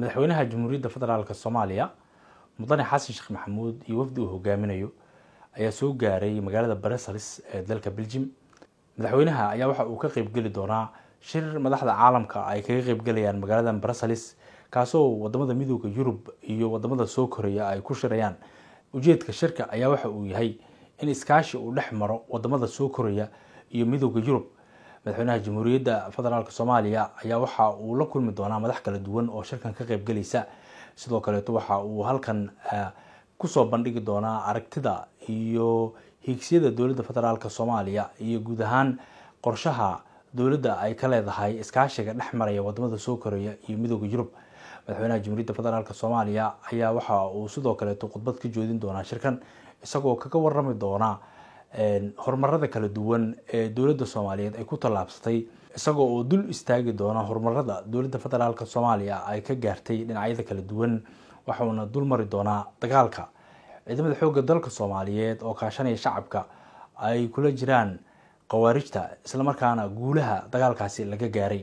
madaxweynaha jamhuuriyadda federaalk soomaaliya mudane xasan sheekh maxamuud iyo wafdi uu hogaaminayo ayaa soo gaaray magaalada brusels ee dalka belgium madaxweynaha ayaa waxa uu ka qeybgeli doonaa shir madaxda caalamka ay kaga qeybgelayaan magaalada brussels kaasoo wadamada midooda yurub iyo wadamada soo koreya ay ku shirayaan ujeedka shirka ayaa waxa uu yahay in iskaashi uu dhex maro wadamada soo koreya iyo midooda yurub madaxweynaha jamhuuriyadda federaalk soomaaliya ayaa waxa uu la kulmi doonaa madax kala duwan oo shirkan ka qaybgelaysa sidoo kaleeto waxa uu halkan ah, kusoo bandhigi doonaa aragtida iyo hiigsiyada dowladda federaalk soomaaliya iyo guud ahaan qorshaha dowladda ay ka leedahay iskaashiga dhex maraya wadamada soo koreya iyo midooda yurub madaxweynaha jamhuuriyadda federaalk soomaaliya ayaa waxa uu sidoo kaleeto khudbad ka joodin doonaa shirkan isagoo kaga warami doonaa horumarada kala duwan ee dowladda soomaaliyeed ay ku tallaabsatay isagoo oo dul istaagi doona horumarada dowladda federaalk soomaaliya ay ka gaartay dhinacyada kala duwan waxauna dul mari doonaa dagaalka ciidamada xoogga dalka soomaaliyeed oo kaashanaya shacabka ay kula jiraan khawaarijta islamarkaana guulaha dagaalkaasi laga gaaray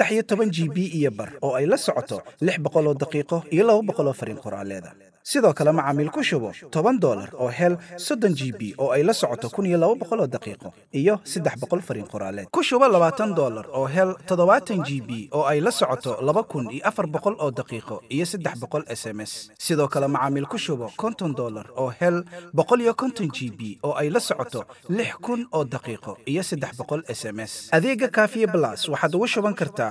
saddex iyo toban g b iyo bar oo ay la socoto lix boqol oo daqiiqo iyo laba boqol oo fariin qoraaleeda sidoo kale macaamiil ku shubo toban doollar oo hel soddon g b oo ay la socoto kun iyo laba boqol oo daqiiqo iyo saddex boqol fariin qoraaleed ku shubo labaatan doollar oo hel toddobaatan g b oo ay la socoto laba kun iyo afar boqol oo daqiiqo iyo saddex boqol s m s sidoo kale macaamiil ku shubo konton doollar oo hel boqol iyo konton g b oo ay la socoto lix kun oo daqiiqo iyo saddex boqol s m s adeega kafiye blas waxaad ugu shuban kartaa